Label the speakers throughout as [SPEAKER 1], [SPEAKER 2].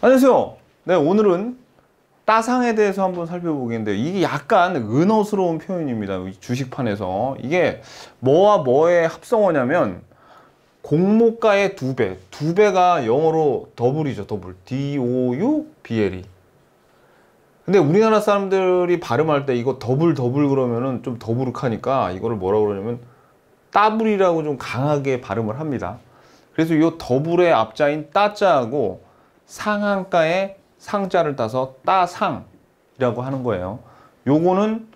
[SPEAKER 1] 안녕하세요. 네, 오늘은 따상에 대해서 한번 살펴보겠는데 이게 약간 은어스러운 표현입니다. 주식판에서. 이게 뭐와 뭐의 합성어냐면 공모가의 두 배, 두 배가 영어로 더블이죠, 더블. D-O-U-B-L이. E. 근데 우리나라 사람들이 발음할 때 이거 더블 더블 그러면은 좀 더부룩하니까 이거를 뭐라 그러냐면 따블이라고 좀 강하게 발음을 합니다. 그래서 이 더블의 앞자인 따자하고 상한가에 상자를 따서 따상이라고 하는 거예요. 요거는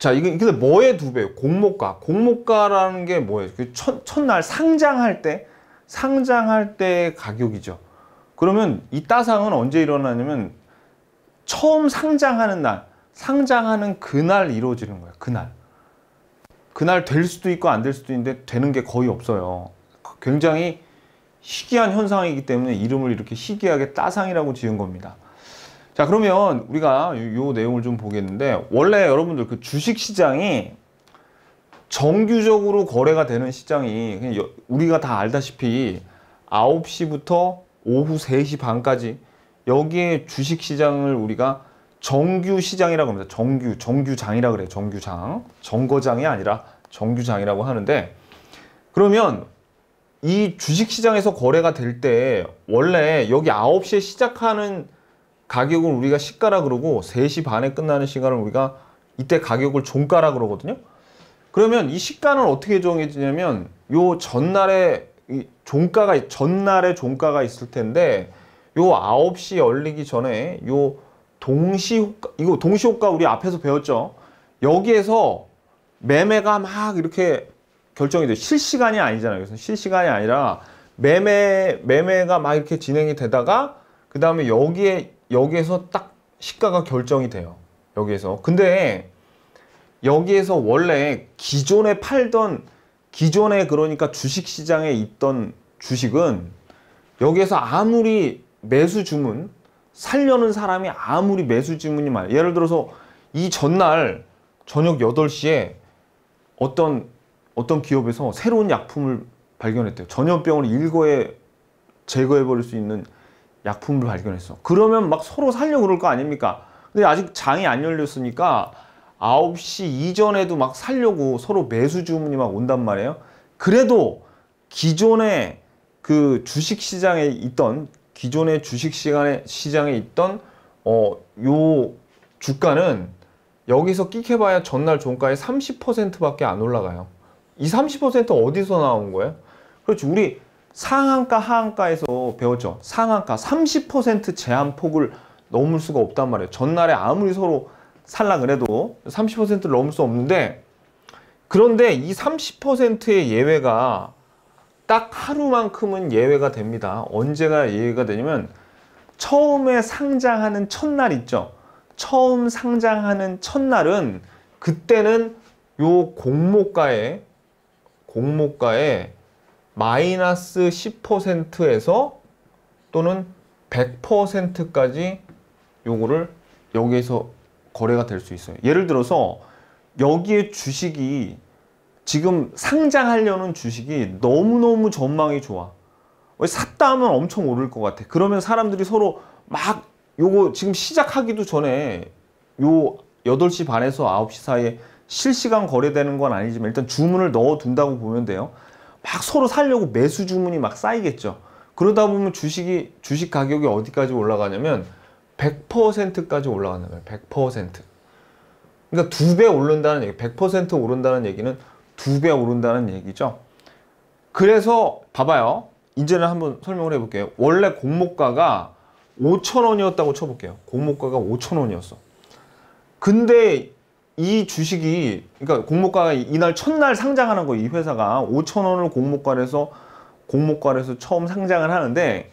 [SPEAKER 1] 자, 이게 근데 뭐의 두배요 공모가. 공모가라는 게 뭐예요? 그 첫, 첫날 상장할 때 상장할 때 가격이죠. 그러면 이 따상은 언제 일어나냐면 처음 상장하는 날, 상장하는 그날 이루어지는 거예요. 그날. 그날 될 수도 있고 안 될 수도 있는데 되는 게 거의 없어요. 굉장히 희귀한 현상이기 때문에 이름을 이렇게 희귀하게 따상이라고 지은 겁니다. 자 그러면 우리가 요, 내용을 좀 보겠는데 원래 여러분들 그 주식시장이 정규적으로 거래가 되는 시장이 그냥 여, 우리가 다 알다시피 9시부터 오후 3시 반까지 여기에 주식시장을 우리가 정규시장이라고 합니다. 정규, 정규장이라 고 그래요. 정규장. 정거장이 아니라 정규장이라고 하는데 그러면 이 주식시장에서 거래가 될 때 원래 여기 9시에 시작하는 가격을 우리가 시가라 그러고 3시 반에 끝나는 시간을 우리가 이때 가격을 종가라 그러거든요. 그러면 이 시가는 어떻게 정해지냐면 요 전날에 종가가 전날에 종가가 있을 텐데 요 9시 열리기 전에 요 동시 효과 이거 동시 효과 우리 앞에서 배웠죠. 여기에서 매매가 막 이렇게 결정이 돼요 실시간이 아니잖아요. 그래서 실시간이 아니라 매매 매매가 막 이렇게 진행이 되다가 그 다음에 여기에 여기에서 딱 시가가 결정이 돼요. 여기에서 근데 여기에서 원래 기존에 팔던 기존에 그러니까 주식 시장에 있던 주식은 여기에서 아무리 매수 주문 살려는 사람이 아무리 매수 주문이 많아 예를 들어서 이 전날 저녁 8시에 어떤 어떤 기업에서 새로운 약품을 발견했대요. 전염병을 일거에 제거해버릴 수 있는 약품을 발견했어. 그러면 막 서로 살려고 그럴 거 아닙니까? 근데 아직 장이 안 열렸으니까 9시 이전에도 막 살려고 서로 매수 주문이 막 온단 말이에요. 그래도 기존에그 주식시장에 있던 기존의 주식시간에 시장에 있던 어 요 주가는 여기서 끽해봐야 전날 종가의 30%밖에 안 올라가요. 20, 30% 어디서 나온 거예요? 그렇죠. 우리 상한가 하한가에서 배웠죠. 상한가 30% 제한폭을 넘을 수가 없단 말이에요. 전날에 아무리 서로 살라 그래도 30%를 넘을 수 없는데 그런데 이 30%의 예외가 딱 하루만큼은 예외가 됩니다. 언제가 예외가 되냐면 처음에 상장하는 첫날 있죠. 처음 상장하는 첫날은 그때는 요 공모가에 공모가의 마이너스 10%에서 또는 100%까지 요거를 여기에서 거래가 될 수 있어요. 예를 들어서 여기에 주식이 지금 상장하려는 주식이 너무너무 전망이 좋아. 샀다 하면 엄청 오를 것 같아. 그러면 사람들이 서로 막 요거 지금 시작하기도 전에 요 8시 반에서 9시 사이에 실시간 거래되는 건 아니지만 일단 주문을 넣어 둔다고 보면 돼요 막 서로 살려고 매수 주문이 막 쌓이겠죠 그러다 보면 주식이 주식 가격이 어디까지 올라가냐면 100%까지 올라간다요100% 그러니까 두 배 오른다는 얘기 100% 오른다는 얘기는 두 배 오른다는 얘기죠 그래서 봐봐요 이제는 한번 설명을 해볼게요 원래 공모가가 5천원이었다고 쳐볼게요 공모가가 5천원이었어 근데 이 주식이 그러니까 공모가 이날 첫날 상장하는 거 이 회사가 5천 원을 공모가를 해서 공모가를 해서 처음 상장을 하는데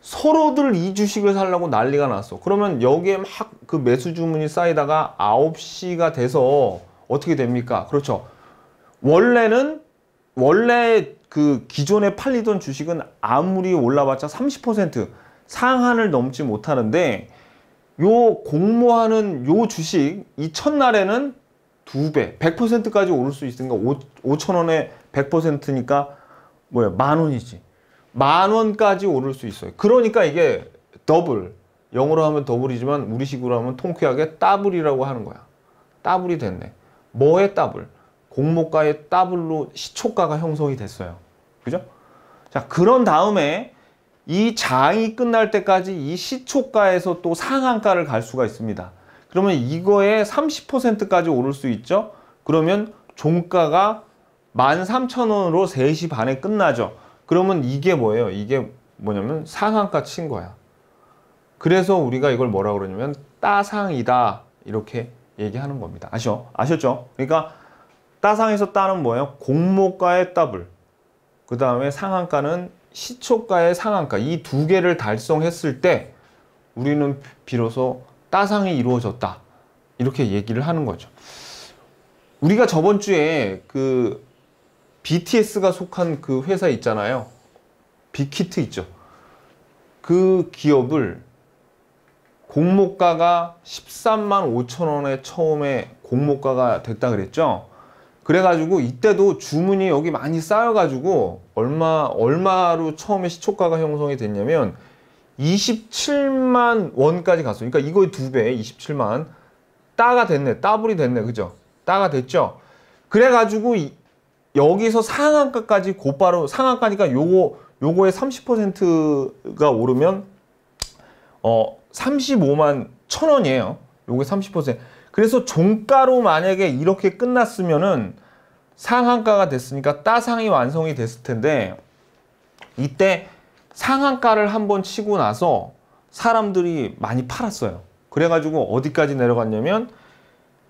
[SPEAKER 1] 서로들 이 주식을 살라고 난리가 났어. 그러면 여기에 막 그 매수 주문이 쌓이다가 9시가 돼서 어떻게 됩니까? 그렇죠. 원래는 원래 그 기존에 팔리던 주식은 아무리 올라봤자 30% 상한을 넘지 못하는데 요 공모하는 요 주식 이 첫날에는 두배 100%까지 오를 수 있으니까 5, 천원에 100%니까 뭐야 만원이지 만원까지 오를 수 있어요 그러니까 이게 더블 영어로 하면 더블이지만 우리식으로 하면 통쾌하게 따블이라고 하는 거야 따블이 됐네 뭐의 따블? 공모가의 따블로 시초가가 형성이 됐어요 그죠? 자 그런 다음에 이 장이 끝날 때까지 이 시초가에서 또 상한가를 갈 수가 있습니다. 그러면 이거에 30%까지 오를 수 있죠. 그러면 종가가 13,000원으로 3시 반에 끝나죠. 그러면 이게 뭐예요? 이게 뭐냐면 상한가 친 거야. 그래서 우리가 이걸 뭐라 그러냐면 따상이다 이렇게 얘기하는 겁니다. 아시죠 아셨죠? 그러니까 따상에서 따는 뭐예요? 공모가의 따블. 그 다음에 상한가는 시초가의 상한가 이 두 개를 달성했을 때 우리는 비로소 따상이 이루어졌다 이렇게 얘기를 하는 거죠. 우리가 저번 주에 그 BTS가 속한 그 회사 있잖아요. 빅히트 있죠. 그 기업을 공모가가 13만 5천 원에 처음에 공모가가 됐다 그랬죠. 그래가지고 이때도 주문이 여기 많이 쌓여가지고 얼마 얼마로 처음에 시초가가 형성이 됐냐면 27만 원까지 갔어요. 그러니까 이거의 두 배, 27만 따가 됐네, 따블이 됐네, 그죠? 따가 됐죠. 그래가지고 이, 여기서 상한가까지 곧바로 상한가니까 요거 요거의 30%가 오르면 어 35만 천 원이에요. 요게 30%. 그래서 종가로 만약에 이렇게 끝났으면은 상한가가 됐으니까 따상이 완성이 됐을 텐데 이때 상한가를 한번 치고 나서 사람들이 많이 팔았어요. 그래가지고 어디까지 내려갔냐면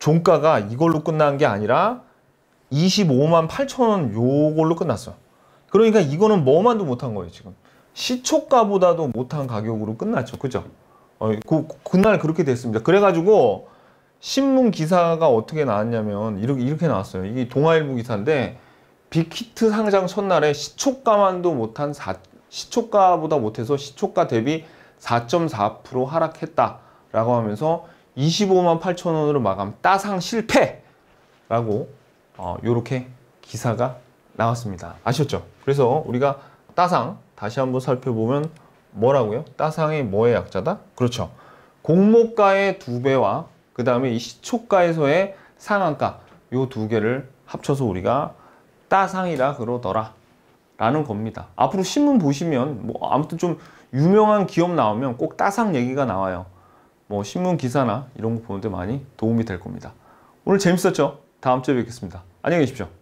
[SPEAKER 1] 종가가 이걸로 끝난 게 아니라 25만 8천원 요걸로 끝났어. 요 그러니까 이거는 뭐만도 못한 거예요 지금. 시초가보다도 못한 가격으로 끝났죠. 그죠? 어, 그, 그날 그렇게 됐습니다. 그래가지고 신문 기사가 어떻게 나왔냐면 이렇게 이렇게 나왔어요. 이게 동아일보 기사인데 빅히트 상장 첫날에 시초가만도 못한 4, 시초가보다 못해서 시초가 대비 4.4% 하락했다라고 하면서 25만 8천 원으로 마감 따상 실패라고 이렇게 어, 기사가 나왔습니다. 아셨죠? 그래서 우리가 따상 다시 한번 살펴보면 뭐라고요? 따상이 뭐의 약자다? 그렇죠. 공모가의 두 배와 그 다음에 이 시초가에서의 상한가 요 두 개를 합쳐서 우리가 따상이라 그러더라 라는 겁니다. 앞으로 신문 보시면 뭐 아무튼 좀 유명한 기업 나오면 꼭 따상 얘기가 나와요. 뭐 신문 기사나 이런 거 보는데 많이 도움이 될 겁니다. 오늘 재밌었죠? 다음 주에 뵙겠습니다. 안녕히 계십시오.